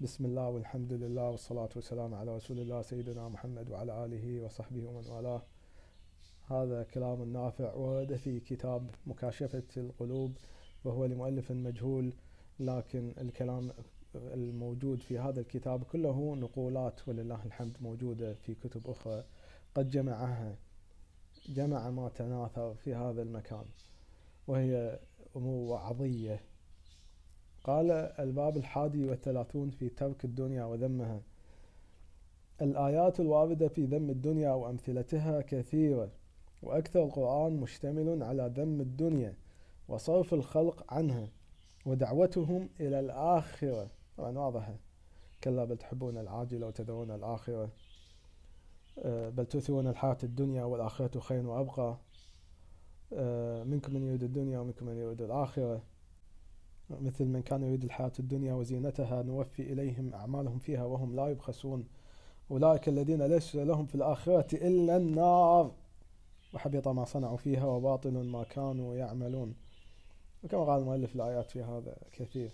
بسم الله والحمد لله والصلاة والسلام على رسول الله سيدنا محمد وعلى آله وصحبه ومن والاه هذا كلام نافع ورد في كتاب مكاشفة القلوب وهو لمؤلف مجهول لكن الكلام الموجود في هذا الكتاب كله نقولات ولله الحمد موجودة في كتب أخرى قد جمعها جمع ما تناثر في هذا المكان وهي أمور وعظية قال الباب الحادي والثلاثون في ترك الدنيا وذمها الآيات الواردة في ذم الدنيا وأمثلتها كثيرة وأكثر القرآن مشتمل على ذم الدنيا وصرف الخلق عنها ودعوتهم إلى الآخرة طبعا واضحة كلا بل تحبون العاجلة وتذرون الآخرة آه، بل تثيرون الحياة الدنيا والآخرة خير وأبقى آه، منكم من يريد الدنيا ومنكم من يريد الآخرة مثل من كان يريد الحياة الدنيا وزينتها نوفي إليهم أعمالهم فيها وهم لا يبخسون أولئك الذين ليس لهم في الآخرة إلا النار وحبط ما صنعوا فيها وباطل ما كانوا يعملون وكما قال المؤلف الآيات في هذا كثير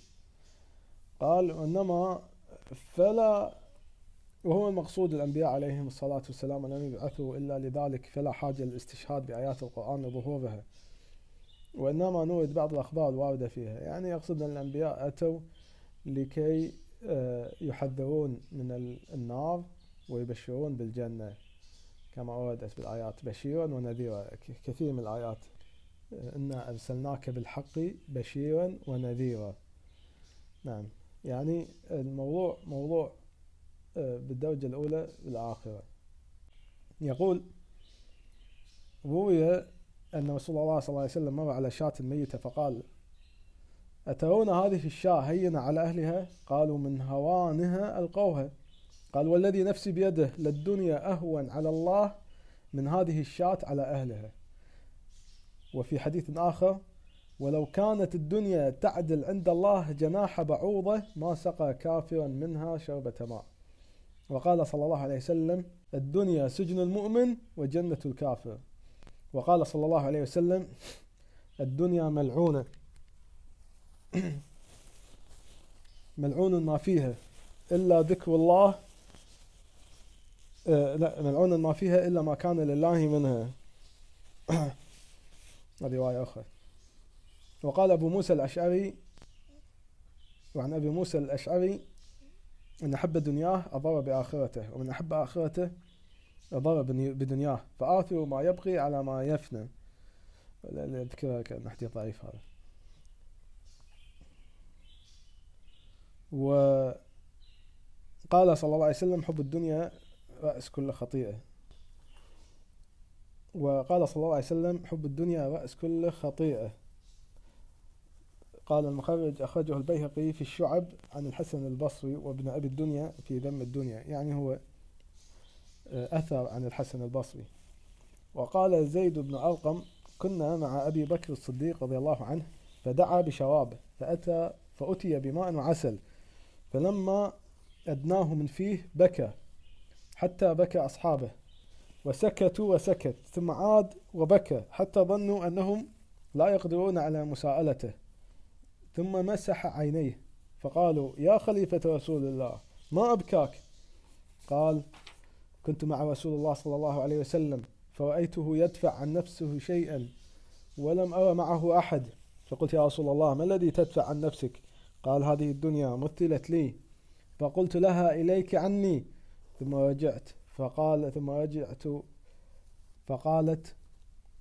قال إنما فلا وهو المقصود الأنبياء عليهم الصلاة والسلام لم يبعثوا إلا لذلك فلا حاجة للاستشهاد بآيات القرآن لظهورها وإنما نورد بعض الأخبار الواردة فيها يعني يقصد أن الأنبياء أتوا لكي آه، يحذرون من النار ويبشرون بالجنة كما وردت بالآيات بشيرا ونذيرا كثير من الآيات آه، إنا أرسلناك بالحق بشيرا ونذيرا نعم يعني الموضوع موضوع آه، بالدرجة الأولى بالآخرة يقول روي أن رسول الله صلى الله عليه وسلم مر على شاة ميتة فقال أترون هذه الشاة هينة على أهلها قالوا من هوانها ألقوها قال والذي نفسي بيده للدنيا أهون على الله من هذه الشاة على أهلها وفي حديث آخر ولو كانت الدنيا تعدل عند الله جناح بعوضة ما سقى كافرا منها شربة ماء وقال صلى الله عليه وسلم الدنيا سجن المؤمن وجنة الكافر وقال صلى الله عليه وسلم الدنيا ملعونة ملعون ما فيها إلا ذكر الله آه، لا ملعون ما فيها إلا ما كان لله منها رواية أخرى وقال أبو موسى الأشعري وعن أبي موسى الأشعري من أحب دنياه أضر بآخرته ومن أحب آخرته ضرر بدنياه فآثر ما يبقي على ما يفنى أذكرها كان حديث ضعيف هذا وقال صلى الله عليه وسلم حب الدنيا رأس كل خطيئة وقال صلى الله عليه وسلم حب الدنيا رأس كل خطيئة قال المخرج أخرجه البيهقي في الشعب عن الحسن البصري وابن أبي الدنيا في ذم الدنيا يعني هو آه، أثر عن الحسن البصري وقال زيد بن أرقم كنا مع أبي بكر الصديق رضي الله عنه فدعا بشراب فأتى فأتي بماء وعسل فلما أدناه من فيه بكى حتى بكى أصحابه وسكتوا وسكت ثم عاد وبكى حتى ظنوا أنهم لا يقدرون على مساءلته ثم مسح عينيه فقالوا يا خليفة رسول الله ما أبكاك قال كنت مع رسول الله صلى الله عليه وسلم فرأيته يدفع عن نفسه شيئا ولم أرى معه أحد فقلت يا رسول الله ما الذي تدفع عن نفسك قال هذه الدنيا مثلت لي فقلت لها إليك عني ثم رجعت فقال ثم رجعت فقالت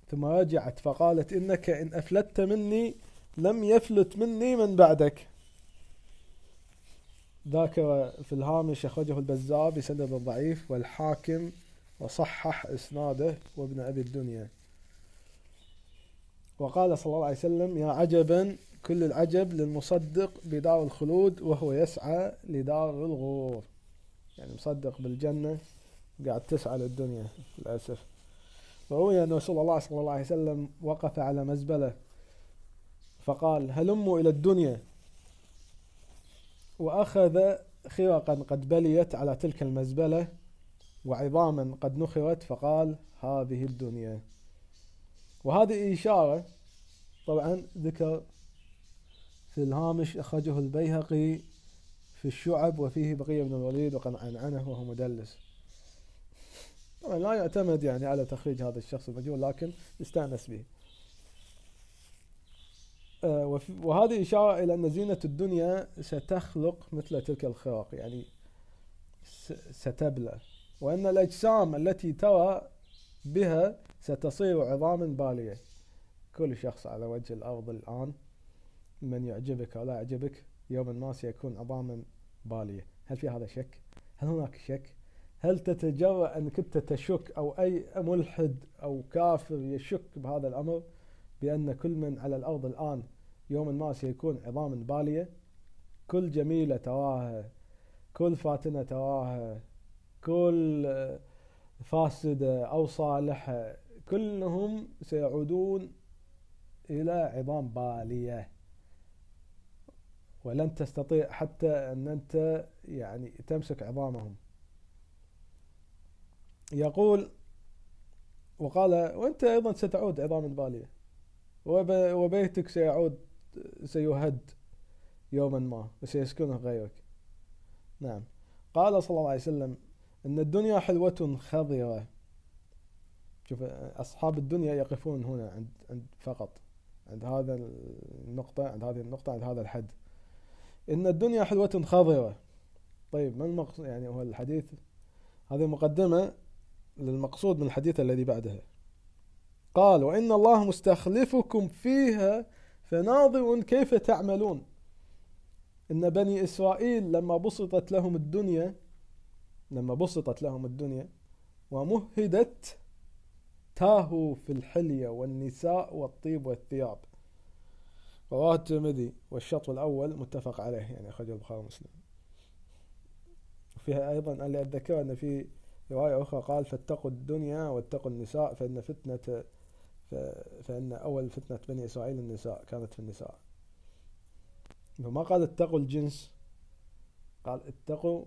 ثم رجعت فقالت إنك إن أفلتت مني لم يفلت مني من بعدك ذاكر في الهامش أخرجه البزار بسند ضعيف والحاكم وصحح إسناده وابن أبي الدنيا وقال صلى الله عليه وسلم يا عجبا كل العجب للمصدق بدار الخلود وهو يسعى لدار الغرور يعني مصدق بالجنة قاعد تسعى للدنيا للأسف وروي أن رسول الله صلى الله عليه وسلم وقف على مزبلة فقال هلموا إلى الدنيا وأخذ خرقا قد بليت على تلك المزبلة وعظاما قد نخرت فقال هذه الدنيا وهذه إشارة طبعا ذكر في الهامش أخرجه البيهقي في الشعب وفيه بقية بن الوليد وقد عنعنه وهو مدلس طبعا لا يعتمد يعني على تخريج هذا الشخص المجهول لكن استانس به آه، وهذه إشارة إلى أن زينة الدنيا ستخلق مثل تلك الخرق يعني ستبلى وأن الأجسام التي ترى بها ستصير عظاما بالية كل شخص على وجه الأرض الآن من يعجبك أو لا يعجبك يوما ما سيكون عظاما بالية هل في هذا شك؟ هل هناك شك؟ هل تتجرأ أنك كنت تشك أو أي ملحد أو كافر يشك بهذا الأمر بأن كل من على الأرض الآن يوم ما سيكون عظام بالية كل جميلة تواها كل فاتنة تواها كل آه، فاسدة أو صالحة كلهم سيعودون إلى عظام بالية ولن تستطيع حتى أن أنت يعني تمسك عظامهم يقول وقال وأنت أيضا ستعود عظام بالية وبيتك سيعود سيهد يوما ما وسيسكنه غيرك نعم قال صلى الله عليه وسلم إن الدنيا حلوة خضرة شوف أصحاب الدنيا يقفون هنا عند, عند فقط عند هذا النقطة عند هذه النقطة عند هذا الحد إن الدنيا حلوة خضرة طيب ما المقصود يعني هو الحديث هذه مقدمة للمقصود من الحديث الذي بعدها قال وإن الله مستخلفكم فيها فناظر كيف تعملون إن بني إسرائيل لما بسطت لهم الدنيا لما بسطت لهم الدنيا ومهدت تاهوا في الحلية والنساء والطيب والثياب رواه الترمذي والشطر الأول متفق عليه يعني أخرجه البخاري ومسلم وفيها أيضا اللي أتذكر أن في رواية أخرى قال فاتقوا الدنيا واتقوا النساء فإن فتنة فإن أول فتنة بني إسرائيل النساء كانت في النساء ما قال اتقوا الجنس قال اتقوا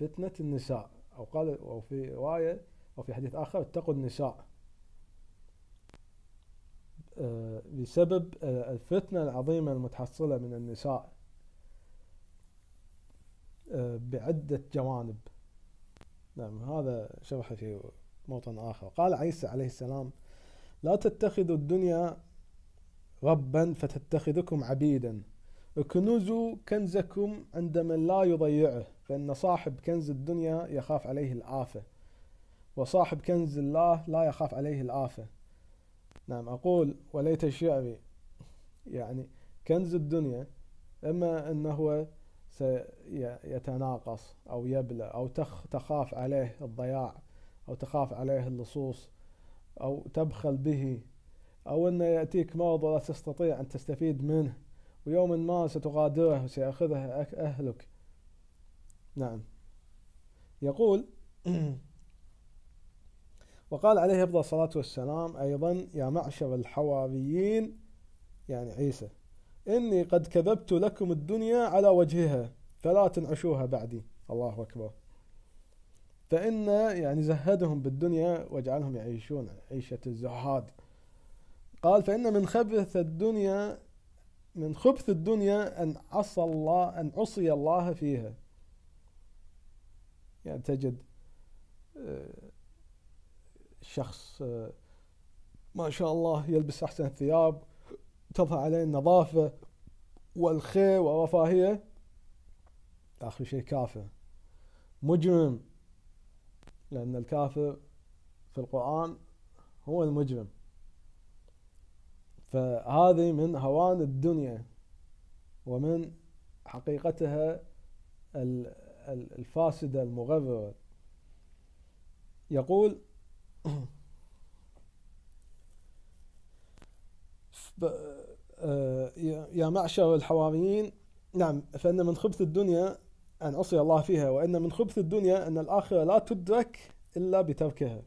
فتنة النساء أو قال أو في رواية أو في حديث آخر اتقوا النساء آه، بسبب آه، الفتنة العظيمة المتحصلة من النساء آه، بعدة جوانب نعم هذا شرحه في موطن آخر قال عيسى عليه السلام لا تتخذوا الدنيا ربا فتتخذكم عبيدا اكنزوا كنزكم عند من لا يضيعه فإن صاحب كنز الدنيا يخاف عليه الآفة وصاحب كنز الله لا يخاف عليه الآفة نعم أقول وليت شعري يعني كنز الدنيا إما أنه هو سيتناقص أو يبلى أو تخاف عليه الضياع أو تخاف عليه اللصوص أو تبخل به أو أنه يأتيك مرض ولا تستطيع أن تستفيد منه ويوما ما ستغادره وسيأخذه أهلك نعم يقول وقال عليه أفضل الصلاة والسلام أيضا يا معشر الحواريين يعني عيسى إني قد كذبت لكم الدنيا على وجهها فلا تنعشوها بعدي الله أكبر فإن يعني زهدهم بالدنيا واجعلهم يعيشون عيشة الزهاد قال فإن من خبث الدنيا من خبث الدنيا أن عصى الله أن عصي الله فيها يعني تجد آه، شخص آه، ما شاء الله يلبس أحسن الثياب تظهر عليه النظافة والخير والرفاهية آخر شيء كافر مجرم لأن الكافر في القرآن هو المجرم فهذه من هوان الدنيا ومن حقيقتها الفاسدة المغررة يقول آه، يا معشر الحواريين نعم فإن من خبث الدنيا أن عصي الله فيها وإن من خبث الدنيا أن الآخرة لا تدرك إلا بتركها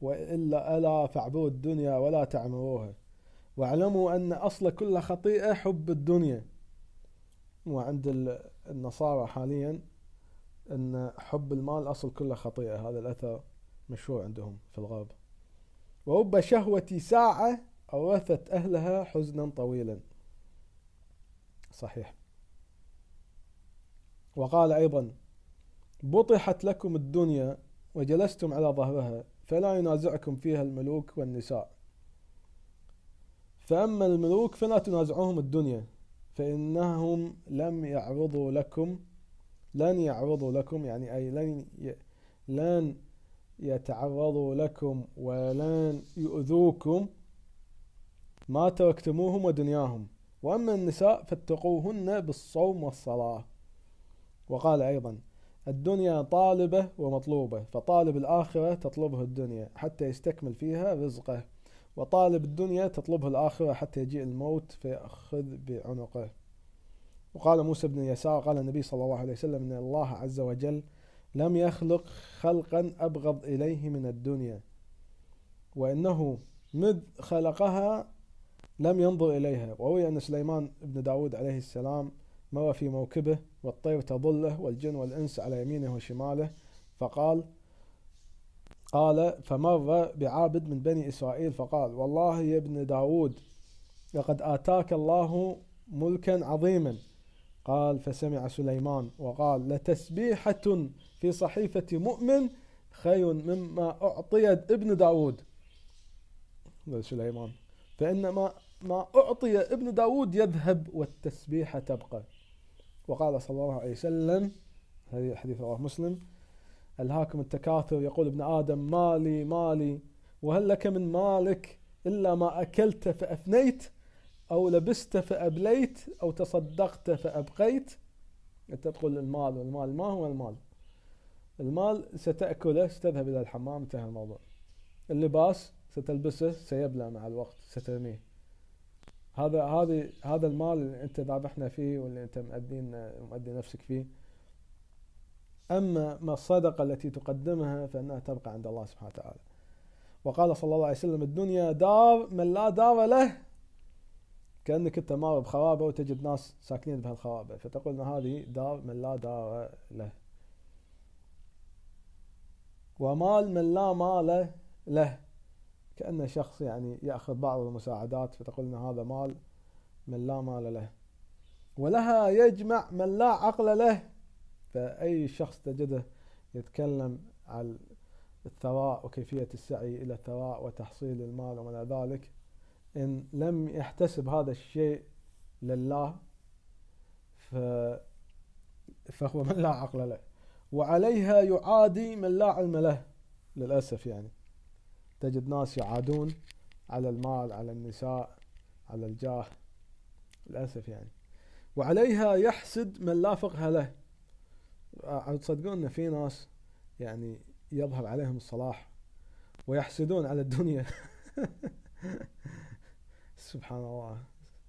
وإلا ألا فاعبروا الدنيا ولا تعمروها واعلموا أن أصل كل خطيئة حب الدنيا وعند النصارى حاليا أن حب المال أصل كل خطيئة هذا الأثر مشهور عندهم في الغرب ورب شهوة ساعة أورثت أهلها حزنا طويلا صحيح وقال أيضا بطحت لكم الدنيا وجلستم على ظهرها فلا ينازعكم فيها الملوك والنساء فأما الملوك فلا تنازعوهم الدنيا فإنهم لم يعرضوا لكم لن يعرضوا لكم يعني أي لن لن يتعرضوا لكم ولن يؤذوكم ما تركتموهم ودنياهم وأما النساء فاتقوهن بالصوم والصلاة وقال أيضا الدنيا طالبة ومطلوبة فطالب الآخرة تطلبه الدنيا حتى يستكمل فيها رزقه وطالب الدنيا تطلبه الآخرة حتى يجيء الموت فيأخذ بعنقه وقال موسى بن يسار قال النبي صلى الله عليه وسلم إن الله عز وجل لم يخلق خلقا أبغض إليه من الدنيا وإنه مذ خلقها لم ينظر إليها وروي أن سليمان بن داود عليه السلام مر في موكبه والطير تظله والجن والإنس على يمينه وشماله فقال قال فمر بعابد من بني إسرائيل فقال والله يا ابن داود لقد آتاك الله ملكا عظيما قال فسمع سليمان وقال لتسبيحة في صحيفة مؤمن خير مما أعطيت ابن داود سليمان فإنما ما أعطي ابن داود يذهب والتسبيحة تبقى وقال صلى الله عليه وسلم هذه حديث رواه مسلم ألهاكم التكاثر يقول ابن آدم مالي مالي وهل لك من مالك إلا ما أكلت فأفنيت أو لبست فأبليت أو تصدقت فأبقيت أنت تقول المال والمال ما هو المال المال ستأكله ستذهب إلى الحمام انتهى الموضوع اللباس ستلبسه سيبلى مع الوقت سترميه هذا هذه هذا المال اللي انت ذابحنا فيه واللي انت مأدين مؤدي نفسك فيه اما ما الصدقه التي تقدمها فانها تبقى عند الله سبحانه وتعالى وقال صلى الله عليه وسلم الدنيا دار من لا دار له كانك انت مار بخرابه وتجد ناس ساكنين بهالخرابه فتقول ان هذه دار من لا دار له ومال من لا مال له كأن شخص يعني يأخذ بعض المساعدات فتقول إن هذا مال من لا مال له ولها يجمع من لا عقل له فأي شخص تجده يتكلم عن الثراء وكيفية السعي إلى الثراء وتحصيل المال وما إلى ذلك إن لم يحتسب هذا الشيء لله ف... فهو من لا عقل له وعليها يعادي من لا علم له للأسف يعني تجد ناس يعادون على المال على النساء على الجاه للأسف يعني وعليها يحسد من لا فقه له أه، تصدقون ان في ناس يعني يظهر عليهم الصلاح ويحسدون على الدنيا سبحان الله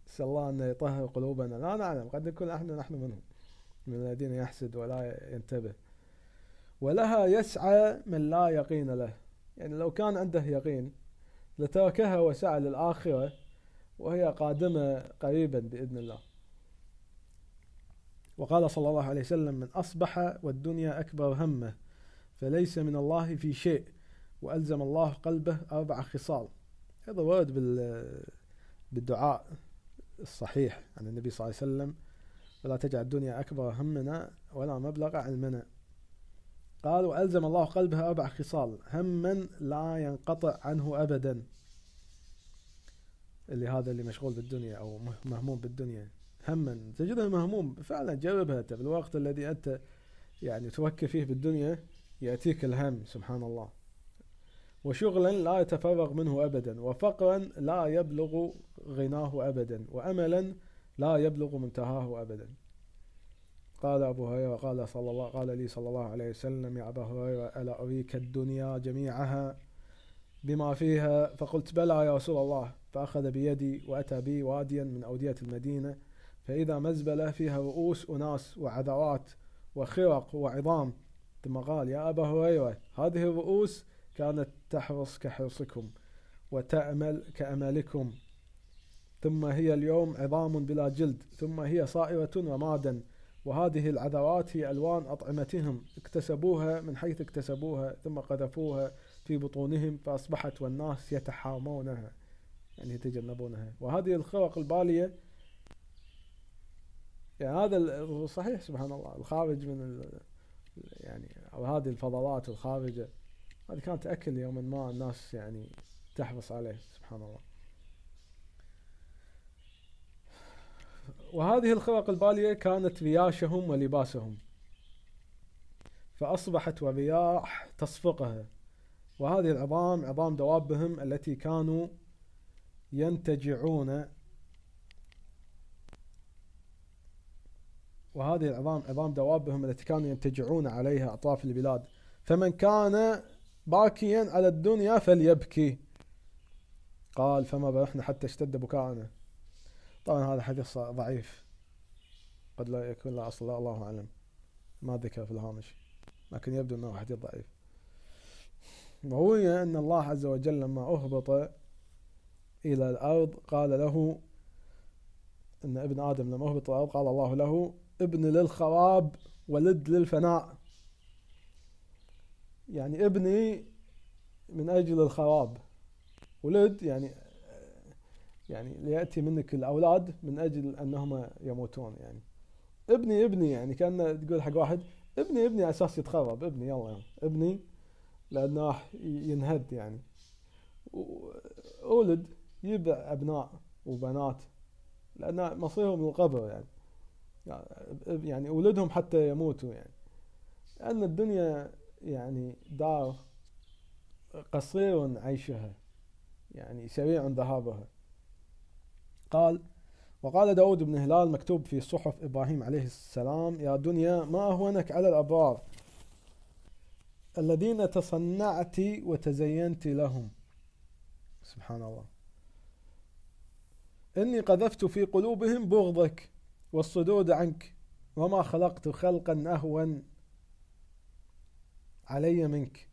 نسأل الله أن يطهر قلوبنا لا نعلم قد نكون احنا نحن منهم من الذين يحسد ولا ينتبه ولها يسعى من لا يقين له يعني لو كان عنده يقين لتركها وسعى للآخرة وهي قادمة قريبا بإذن الله وقال صلى الله عليه وسلم من أصبح والدنيا أكبر همه فليس من الله في شيء وألزم الله قلبه أربع خصال هذا ورد بالدعاء الصحيح عن النبي صلى الله عليه وسلم فلا تجعل الدنيا أكبر همنا ولا مبلغ علمنا قال وألزم الله قلبها أربع خصال هما لا ينقطع عنه أبدا اللي هذا اللي مشغول بالدنيا أو مهموم بالدنيا هما تجده مهموم فعلا جربها أنت بالوقت الذي أنت يعني توكل فيه بالدنيا يأتيك الهم سبحان الله وشغلا لا يتفرغ منه أبدا وفقرا لا يبلغ غناه أبدا وأملا لا يبلغ منتهاه أبدا قال أبو هريرة قال صلى الله قال لي صلى الله عليه وسلم يا أبا هريرة ألا أريك الدنيا جميعها بما فيها فقلت بلى يا رسول الله فأخذ بيدي وأتى بي واديا من أودية المدينة فإذا مزبلة فيها رؤوس أناس وعذرات وخرق وعظام ثم قال يا أبا هريرة هذه الرؤوس كانت تحرص كحرصكم وتأمل كأملكم ثم هي اليوم عظام بلا جلد ثم هي صائرة رمادا وهذه العذوات في ألوان أطعمتهم اكتسبوها من حيث اكتسبوها ثم قذفوها في بطونهم فأصبحت والناس يتحامونها يعني يتجنبونها وهذه الخرق البالية يعني هذا صحيح سبحان الله الخارج من يعني أو هذه الفضلات الخارجة هذه كانت أكل يوما ما الناس يعني تحرص عليه سبحان الله وهذه الخرق البالية كانت رياشهم ولباسهم فأصبحت والرياح تصفقها وهذه العظام عظام دوابهم التي كانوا ينتجعون وهذه العظام عظام دوابهم التي كانوا ينتجعون عليها أطراف البلاد فمن كان باكيا على الدنيا فليبكي قال فما برحنا حتى اشتد بكاءنا طبعا هذا حديث ضعيف قد لا يكون لا أصل الله أعلم ما ذكر في الهامش لكن يبدو أنه حديث ضعيف وهو أن الله عز وجل لما أهبط إلى الأرض قال له أن ابن آدم لما أهبط الأرض قال الله له ابن للخراب ولد للفناء يعني ابني من أجل الخراب ولد يعني يعني ليأتي منك الأولاد من أجل أنهم يموتون يعني ابني ابني يعني كأنه تقول حق واحد ابني ابني على أساس يتخرب ابني يلا يعني. ابني لأنه ينهد يعني ولد يبع أبناء وبنات لأن مصيرهم القبر يعني. يعني يعني ولدهم حتى يموتوا يعني لأن الدنيا يعني دار قصير عيشها يعني سريع ذهابها قال وقال داود بن هلال مكتوب في صحف إبراهيم عليه السلام يا دنيا ما أهونك على الأبرار الذين تصنعت وتزينت لهم سبحان الله إني قذفت في قلوبهم بغضك والصدود عنك وما خلقت خلقا أهون علي منك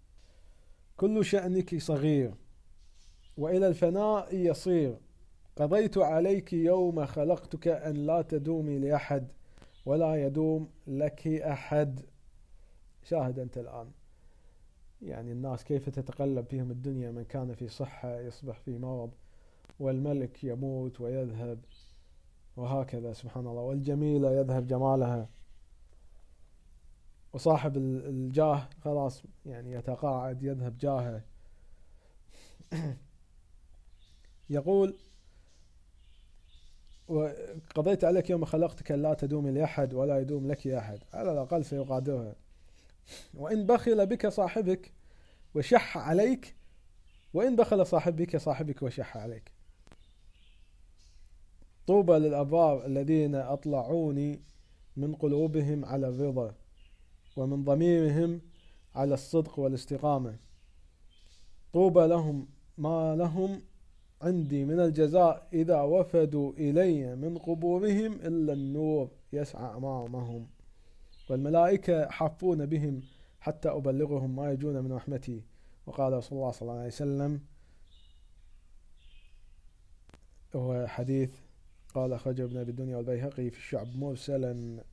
كل شأنك صغير وإلى الفناء يصير قضيت عليك يوم خلقتك أن لا تدومي لأحد ولا يدوم لك أحد شاهد أنت الآن يعني الناس كيف تتقلب فيهم الدنيا من كان في صحة يصبح في مرض والملك يموت ويذهب وهكذا سبحان الله والجميلة يذهب جمالها وصاحب الجاه خلاص يعني يتقاعد يذهب جاهه يقول وقضيت عليك يوم خلقتك لا تدوم لأحد ولا يدوم لك أحد على الأقل سيغادرها وإن بخل بك صاحبك وشح عليك وإن بخل صاحبك صاحبك وشح عليك طوبى للأبرار الذين أطلعوني من قلوبهم على الرضا ومن ضميرهم على الصدق والاستقامة طوبى لهم ما لهم عندي من الجزاء إذا وفدوا إلي من قبورهم إلا النور يسعى أمامهم والملائكة حافون بهم حتى أبلغهم ما يجون من رحمتي وقال رسول الله صلى الله عليه وسلم هو حديث قال خرج ابن أبي الدنيا والبيهقي في الشعب مرسلا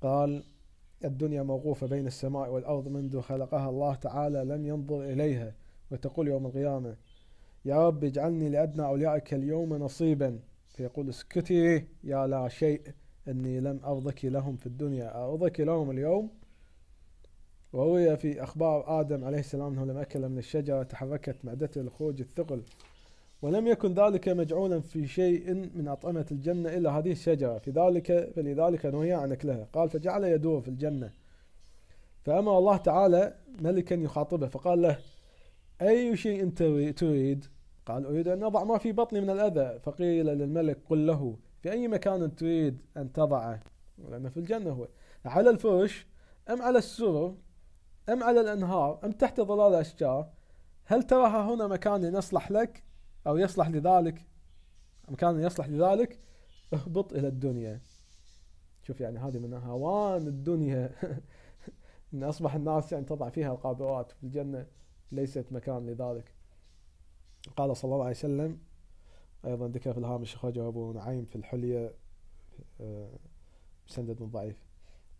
قال الدنيا موقوفة بين السماء والأرض منذ خلقها الله تعالى لم ينظر إليها وتقول يوم القيامة يا رب اجعلني لأدنى أوليائك اليوم نصيبا فيقول اسكتي يا لا شيء أني لم أرضك لهم في الدنيا أرضك لهم اليوم وروي في أخبار آدم عليه السلام أنه لم أكل من الشجرة تحركت معدته لخروج الثقل ولم يكن ذلك مجعولا في شيء من أطعمة الجنة إلا هذه الشجرة في ذلك فلذلك نهي عن أكلها قال فجعل يدور في الجنة فأمر الله تعالى ملكا يخاطبه فقال له أي شيء أنت تريد قال أريد أن أضع ما في بطني من الأذى فقيل للملك قل له في أي مكان تريد أن تضعه لأنه في الجنة هو على الفرش أم على السرر أم على الأنهار أم تحت ظلال الأشجار هل تراها هنا مكان يصلح لك أو يصلح لذلك مكان يصلح لذلك اهبط إلى الدنيا شوف يعني هذه من هوان الدنيا ان اصبح الناس يعني تضع فيها القابرات في الجنه ليست مكان لذلك قال صلى الله عليه وسلم أيضا ذكر في الهامش خرج أبو نعيم في الحلية آه، بسند ضعيف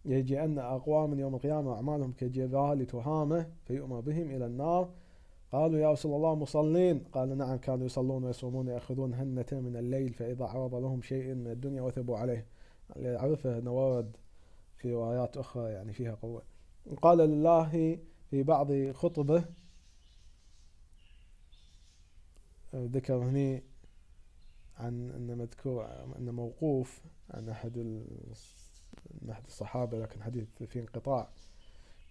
يجي أن أقواما يوم القيامة أعمالهم كجبال تهامة فيؤمر بهم إلى النار قالوا يا رسول الله مصلين قال نعم كانوا يصلون ويصومون يأخذون هنة من الليل فإذا عرض لهم شيء من الدنيا وثبوا عليه عرفه نورد في روايات أخرى يعني فيها قوة قال لله في بعض خطبه ذكر هني عن أن مذكور أن موقوف عن أحد أحد الصحابة لكن حديث في انقطاع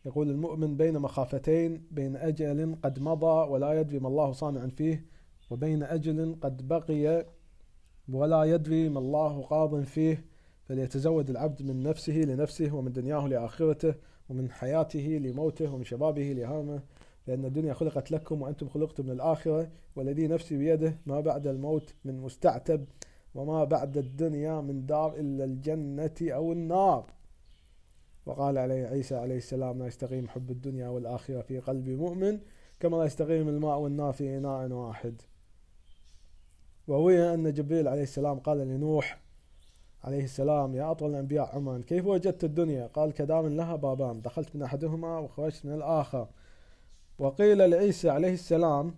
يقول المؤمن بين مخافتين بين أجل قد مضى ولا يدري ما الله صانع فيه وبين أجل قد بقي ولا يدري ما الله قاض فيه فليتزود العبد من نفسه لنفسه ومن دنياه لآخرته ومن حياته لموته ومن شبابه لهامه لأن الدنيا خلقت لكم وأنتم خلقتم للآخرة والذي نفسي بيده ما بعد الموت من مستعتب وما بعد الدنيا من دار إلا الجنة أو النار وقال عليه عيسى عليه السلام لا يستقيم حب الدنيا والآخرة في قلب مؤمن كما لا يستقيم الماء والنار في إناء واحد وروي أن جبريل عليه السلام قال لنوح عليه السلام يا أطول الأنبياء عمرا كيف وجدت الدنيا قال كدام لها بابان دخلت من أحدهما وخرجت من الآخر وقيل لعيسى عليه السلام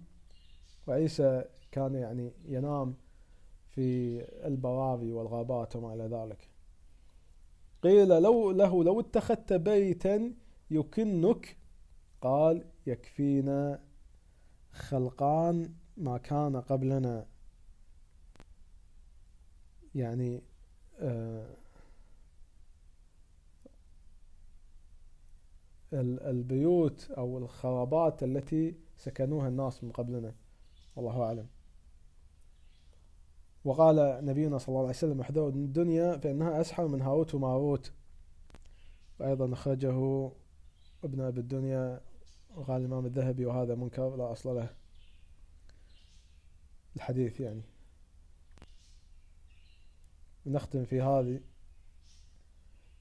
وعيسى كان يعني ينام في البوابي والغابات وما إلى ذلك قيل لو له لو اتخذت بيتا يكنك قال يكفينا خلقان ما كان قبلنا يعني آه البيوت أو الخرابات التي سكنوها الناس من قبلنا والله أعلم وقال نبينا صلى الله عليه وسلم احذروا الدنيا فإنها أسحر من هاروت وماروت وأيضا أخرجه ابن أبي الدنيا وقال الإمام الذهبي وهذا منكر لا أصل له الحديث يعني نختم في هذه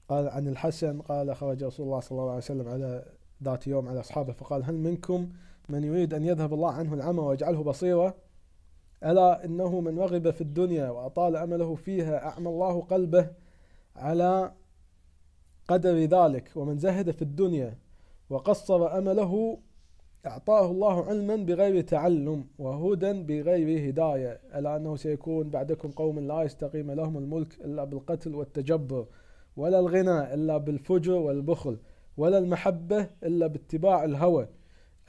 قال عن الحسن قال خرج رسول الله صلى الله عليه وسلم على ذات يوم على أصحابه فقال هل منكم من يريد أن يذهب الله عنه العمى ويجعله بصيره؟ ألا إنه من رغب في الدنيا وأطال أمله فيها أعمى الله قلبه على قدر ذلك ومن زهد في الدنيا وقصر أمله أعطاه الله علما بغير تعلم وهدى بغير هداية ألا أنه سيكون بعدكم قوم لا يستقيم لهم الملك إلا بالقتل والتجبر ولا الغنى إلا بالفجر والبخل ولا المحبة إلا باتباع الهوى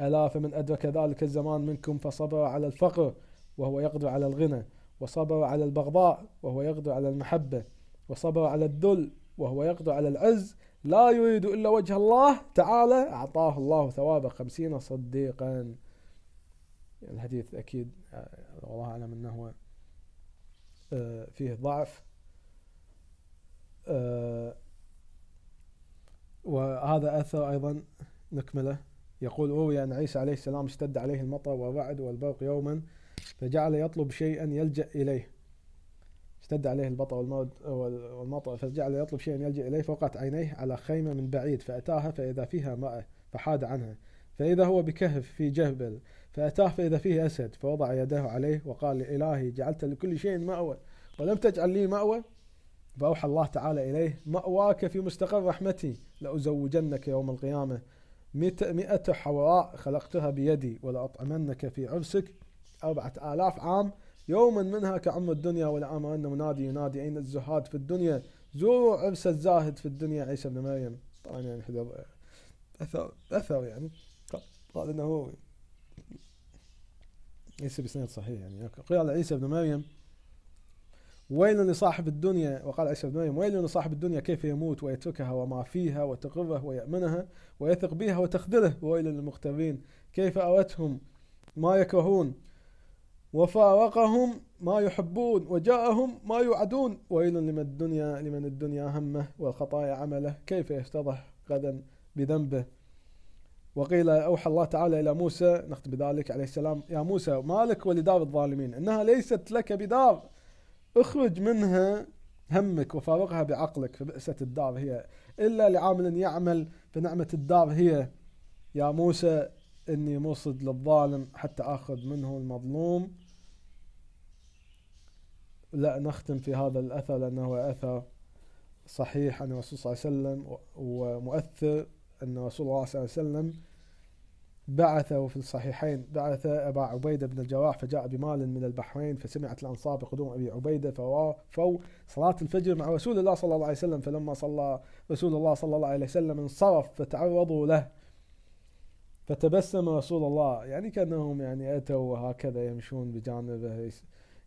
ألا فمن أدرك ذلك الزمان منكم فصبر على الفقر وهو يقدر على الغنى وصبر على البغضاء وهو يقدر على المحبة وصبر على الذل وهو يقدر على العز لا يريد إلا وجه الله تعالى أعطاه الله ثواب خمسين صديقا الحديث أكيد والله أعلم أنه آه، فيه ضعف آه، وهذا أثر أيضا نكمله يقول روي أن عيسى عليه السلام اشتد عليه المطر والرعد والبرق يوما فجعل يطلب شيئا يلجأ إليه اشتد عليه البطر والمطر فجعل يطلب شيئا يلجأ إليه فوقعت عينيه على خيمة من بعيد فأتاها فإذا فيها ماء فحاد عنها فإذا هو بكهف في جهبل فأتاه فإذا فيه أسد فوضع يده عليه وقال لإلهي جعلت لكل شيء مأوى ولم تجعل لي مأوى فأوحى الله تعالى إليه مأواك في مستقر رحمتي لأزوجنك يوم القيامة مئة حواء خلقتها بيدي ولأطعمنك في عرسك أربعة آلاف عام يوما منها كعم الدنيا ولآمرن منادي ينادي أين الزهاد في الدنيا زوروا عرس الزاهد في الدنيا عيسى بن مريم طبعا يعني أثر أثر يعني قال أنه ليس بسند صحيح يعني قيل عيسى بن مريم ويل لصاحب الدنيا وقال عيسى بن مريم ويل لصاحب الدنيا كيف يموت ويتركها وما فيها وتقره ويأمنها ويثق بها وتخذله ويل للمغترين كيف أوتهم ما يكرهون وفارقهم ما يحبون وجاءهم ما يوعدون ويل لمن الدنيا لمن الدنيا همه والخطايا عمله كيف يفتضح غدا بذنبه وقيل أوحى الله تعالى إلى موسى نختم بذلك عليه السلام يا موسى ما لك ولدار الظالمين إنها ليست لك بدار اخرج منها همك وفارقها بعقلك فبئسة الدار هي إلا لعامل يعمل فنعمة الدار هي يا موسى إني موصد للظالم حتى آخذ منه المظلوم لا نختم في هذا الأثر لأنه أثر صحيح عن الرسول صلى الله عليه وسلم ومؤثر أن رسول الله صلى الله عليه وسلم بعث وفي الصحيحين بعث أبا عبيدة بن الجراح فجاء بمال من البحرين فسمعت الأنصار بقدوم أبي عبيدة فوافوا صلاة الفجر مع رسول الله صلى الله عليه وسلم فلما صلى رسول الله صلى الله عليه وسلم انصرف فتعرضوا له فتبسم رسول الله يعني كأنهم يعني أتوا وهكذا يمشون بجانبه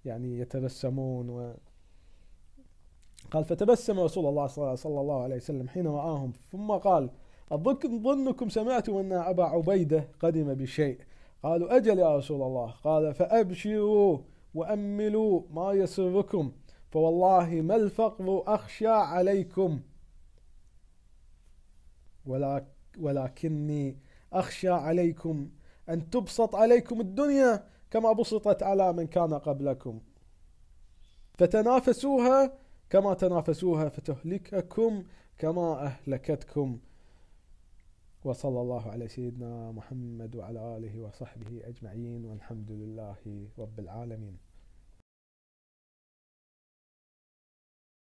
يعني يتبسمون و قال فتبسم رسول الله صلى الله عليه وسلم حين رآهم ثم قال أظنكم سمعتم أن أبا عبيدة قدم بشيء قالوا أجل يا رسول الله قال فأبشروا وأملوا ما يسركم فوالله ما الفقر أخشى عليكم ولكني أخشى عليكم أن تبسط عليكم الدنيا كما بسطت على من كان قبلكم فتنافسوها كما تنافسوها فتهلككم كما أهلكتكم وصلى الله على سيدنا محمد وعلى آله وصحبه أجمعين والحمد لله رب العالمين